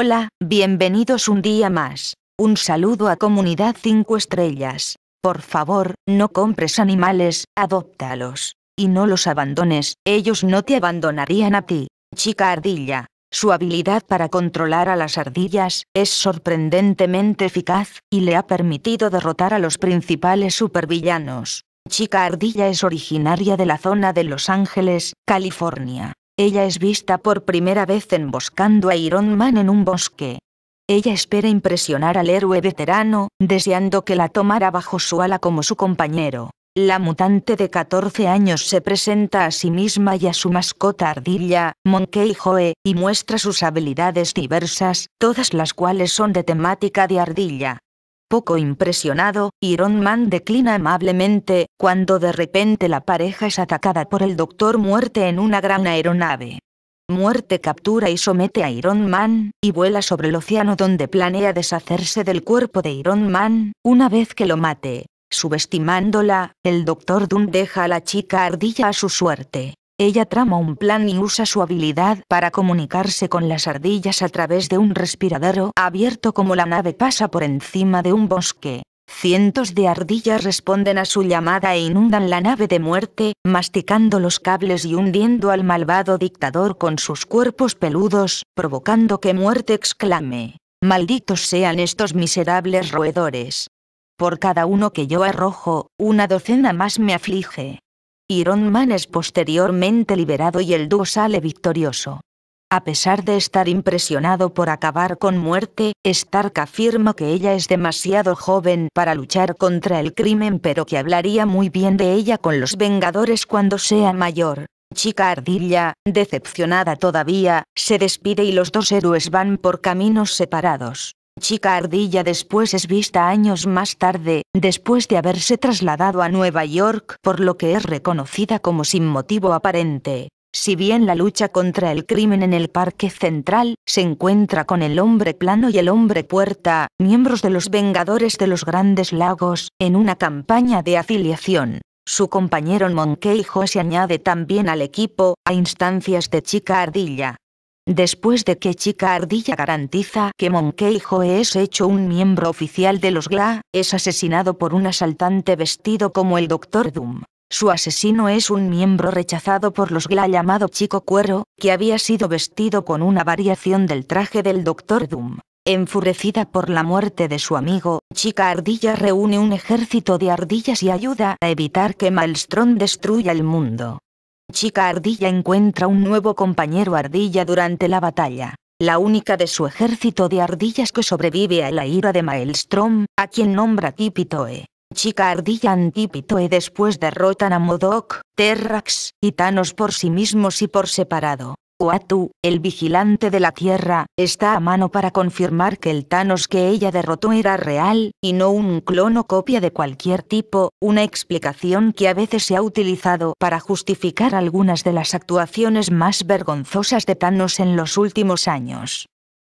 Hola, bienvenidos un día más. Un saludo a Comunidad 5 Estrellas. Por favor, no compres animales, adóptalos. Y no los abandones, ellos no te abandonarían a ti. Chica ardilla. Su habilidad para controlar a las ardillas es sorprendentemente eficaz, y le ha permitido derrotar a los principales supervillanos. Chica Ardilla es originaria de la zona de Los Ángeles, California. Ella es vista por primera vez emboscando a Iron Man en un bosque. Ella espera impresionar al héroe veterano, deseando que la tomara bajo su ala como su compañero. La mutante de 14 años se presenta a sí misma y a su mascota ardilla, Monkey Joe, y muestra sus habilidades diversas, todas las cuales son de temática de ardilla. Poco impresionado, Iron Man declina amablemente, cuando de repente la pareja es atacada por el Doctor Muerte en una gran aeronave. Muerte captura y somete a Iron Man, y vuela sobre el océano donde planea deshacerse del cuerpo de Iron Man, una vez que lo mate. Subestimándola, el Doctor Doom deja a la chica ardilla a su suerte. Ella trama un plan y usa su habilidad para comunicarse con las ardillas a través de un respiradero abierto como la nave pasa por encima de un bosque. Cientos de ardillas responden a su llamada e inundan la nave de muerte, masticando los cables y hundiendo al malvado dictador con sus cuerpos peludos, provocando que muerte exclame, Malditos sean estos miserables roedores. Por cada uno que yo arrojo, una docena más me aflige. Iron Man es posteriormente liberado y el dúo sale victorioso. A pesar de estar impresionado por acabar con muerte, Stark afirma que ella es demasiado joven para luchar contra el crimen pero que hablaría muy bien de ella con los Vengadores cuando sea mayor. Chica Ardilla, decepcionada todavía, se despide y los dos héroes van por caminos separados chica ardilla después es vista años más tarde, después de haberse trasladado a Nueva York, por lo que es reconocida como sin motivo aparente. Si bien la lucha contra el crimen en el Parque Central se encuentra con el hombre plano y el hombre puerta, miembros de los Vengadores de los Grandes Lagos, en una campaña de afiliación. Su compañero Monkey Joe se añade también al equipo, a instancias de Chica Ardilla después de que Chica Ardilla garantiza que Monkeijo es hecho un miembro oficial de los GLA, es asesinado por un asaltante vestido como el Doctor Doom. Su asesino es un miembro rechazado por los GLA llamado Chico Cuero, que había sido vestido con una variación del traje del Doctor Doom. Enfurecida por la muerte de su amigo, Chica Ardilla reúne un ejército de ardillas y ayuda a evitar que Maelstrom destruya el mundo. Chica Ardilla encuentra un nuevo compañero Ardilla durante la batalla. La única de su ejército de ardillas que sobrevive a la ira de Maelstrom, a quien nombra Tipitoe. Chica Ardilla y Tipitoe después derrotan a Modoc, Terrax y Thanos por sí mismos y por separado. Uatu, el vigilante de la Tierra, está a mano para confirmar que el Thanos que ella derrotó era real, y no un clon o copia de cualquier tipo, una explicación que a veces se ha utilizado para justificar algunas de las actuaciones más vergonzosas de Thanos en los últimos años.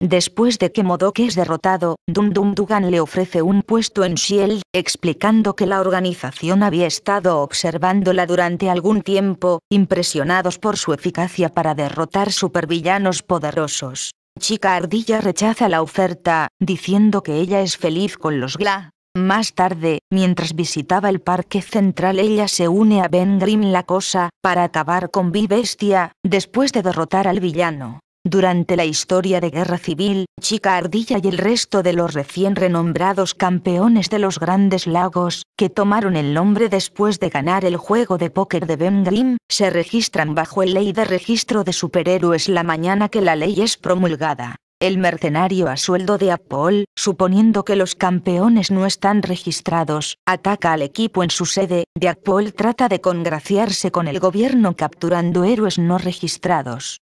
Después de que Modok es derrotado, Dum Dum Dugan le ofrece un puesto en Shield, explicando que la organización había estado observándola durante algún tiempo, impresionados por su eficacia para derrotar supervillanos poderosos. Chica Ardilla rechaza la oferta, diciendo que ella es feliz con los Gla. Más tarde, mientras visitaba el parque central ella se une a Ben Grimm la cosa, para acabar con Vi Bestia, después de derrotar al villano. Durante la historia de Guerra Civil, Chica Ardilla y el resto de los recién renombrados campeones de los Grandes Lagos, que tomaron el nombre después de ganar el juego de póker de Ben Grimm, se registran bajo el ley de registro de superhéroes la mañana que la ley es promulgada. El mercenario a sueldo de Apol, suponiendo que los campeones no están registrados, ataca al equipo en su sede, de Apol trata de congraciarse con el gobierno capturando héroes no registrados.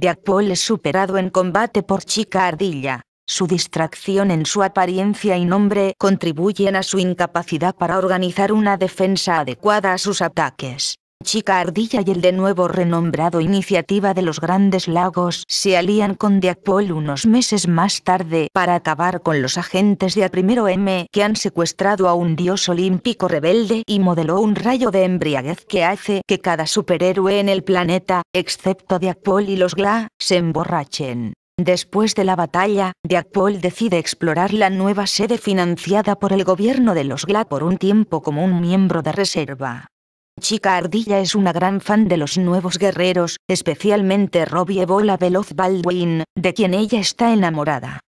Jack es superado en combate por Chica Ardilla. Su distracción en su apariencia y nombre contribuyen a su incapacidad para organizar una defensa adecuada a sus ataques. Chica Ardilla y el de nuevo renombrado Iniciativa de los Grandes Lagos se alían con Diakpol unos meses más tarde para acabar con los agentes de A1M que han secuestrado a un dios olímpico rebelde y modeló un rayo de embriaguez que hace que cada superhéroe en el planeta, excepto Diakpol y los Gla, se emborrachen. Después de la batalla, Diakpol decide explorar la nueva sede financiada por el gobierno de los GLA por un tiempo como un miembro de reserva. Chica Ardilla es una gran fan de los nuevos guerreros, especialmente Robbie Bola Veloz Baldwin, de quien ella está enamorada.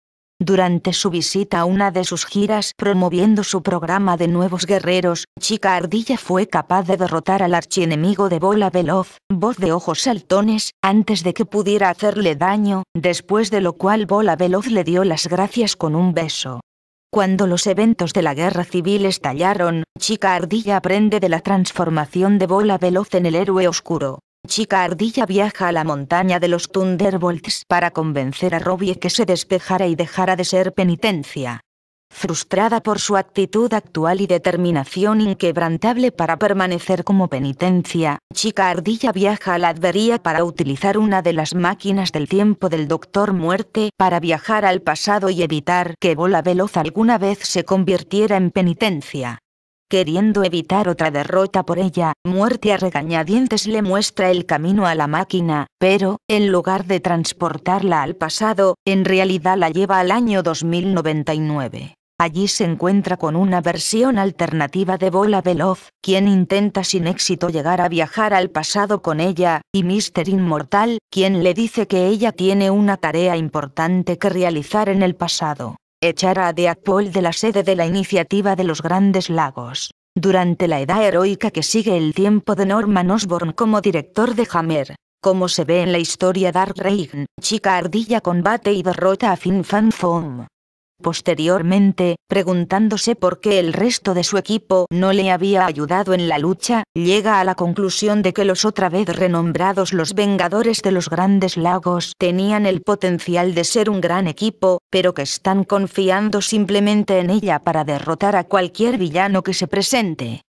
Durante su visita a una de sus giras promoviendo su programa de Nuevos Guerreros, Chica Ardilla fue capaz de derrotar al archienemigo de Bola Veloz, voz de ojos saltones, antes de que pudiera hacerle daño, después de lo cual Bola Veloz le dio las gracias con un beso. Cuando los eventos de la guerra civil estallaron, Chica Ardilla aprende de la transformación de Bola Veloz en el héroe oscuro. Chica Ardilla viaja a la montaña de los Thunderbolts para convencer a Robbie que se despejara y dejara de ser penitencia frustrada por su actitud actual y determinación inquebrantable para permanecer como penitencia, Chica Ardilla viaja a la Advería para utilizar una de las máquinas del tiempo del Doctor Muerte para viajar al pasado y evitar que Bola Veloz alguna vez se convirtiera en penitencia. Queriendo evitar otra derrota por ella, Muerte a regañadientes le muestra el camino a la máquina, pero, en lugar de transportarla al pasado, en realidad la lleva al año 2099. Allí se encuentra con una versión alternativa de Bola Veloz, quien intenta sin éxito llegar a viajar al pasado con ella, y Mister Inmortal, quien le dice que ella tiene una tarea importante que realizar en el pasado. Echar a Deadpool de la sede de la iniciativa de los Grandes Lagos. Durante la edad heroica que sigue el tiempo de Norman Osborn como director de Hammer, como se ve en la historia Dark Reign, Chica Ardilla combate y derrota a Finn Fan Posteriormente, preguntándose por qué el resto de su equipo no le había ayudado en la lucha, llega a la conclusión de que los otra vez renombrados los Vengadores de los Grandes Lagos tenían el potencial de ser un gran equipo, pero que están confiando simplemente en ella para derrotar a cualquier villano que se presente.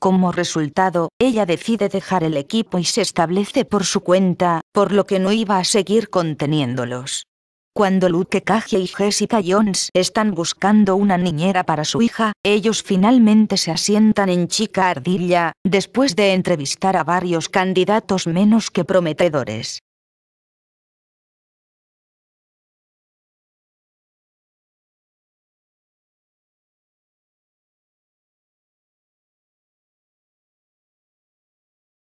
Como resultado, ella decide dejar el equipo y se establece por su cuenta, por lo que no iba a seguir conteniéndolos. Cuando Luke Cage y Jessica Jones están buscando una niñera para su hija, ellos finalmente se asientan en Chica Ardilla, después de entrevistar a varios candidatos menos que prometedores.